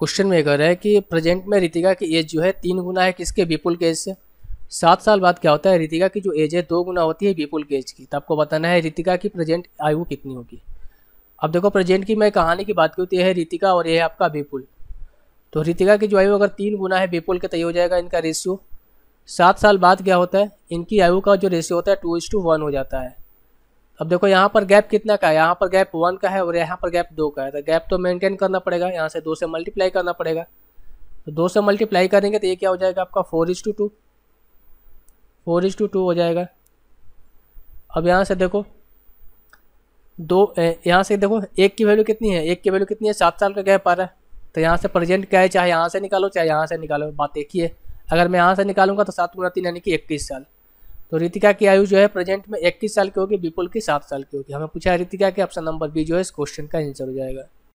question में कह रहा है कि प्रेजेंट में रितिका की एज जो है तीन गुना है किसके विपुल के एज से सात साल बाद क्या होता है रितिका की जो एज है दो गुना होती है विपुल के एज की तो आपको बताना है रितिका की प्रेजेंट आयु कितनी होगी अब देखो प्रेजेंट की मैं कहानी की बात करती है रितिका और ये है आपका विपुल तो रितिका की जो आयु अगर तीन गुना है विपुल के तय तो हो जाएगा इनका रेशियो सात साल बाद क्या होता है इनकी आयु का जो रेशियो होता है टू इज टू वन हो जाता है अब देखो यहाँ पर गैप कितना का है यहाँ पर गैप वन का है और यहाँ पर गैप दो का है तो गैप तो मेंटेन करना पड़ेगा यहाँ से दो से मल्टीप्लाई करना पड़ेगा तो दो से मल्टीप्लाई करेंगे तो ये क्या हो जाएगा आपका four is two two four is two two हो जाएगा अब यहाँ से देखो दो यहाँ से देखो एक की वैल्यू कितनी है एक की वैल्यू कितनी है सात साल का गैप आ रहा है तो यहाँ से प्रेजेंट क्या है चाहे यहाँ से निकालो चाहे यहाँ से निकालो बात एक ही है अगर मैं यहाँ से निकालूंगा तो सात गुना तीन यानी कि इक्कीस साल तो रितिका की आयु जो है प्रेजेंट में इक्कीस साल की होगी विपुल की सात साल की होगी हमें पूछा है रितिका के ऑप्शन नंबर बी जो है इस क्वेश्चन का आंसर हो जाएगा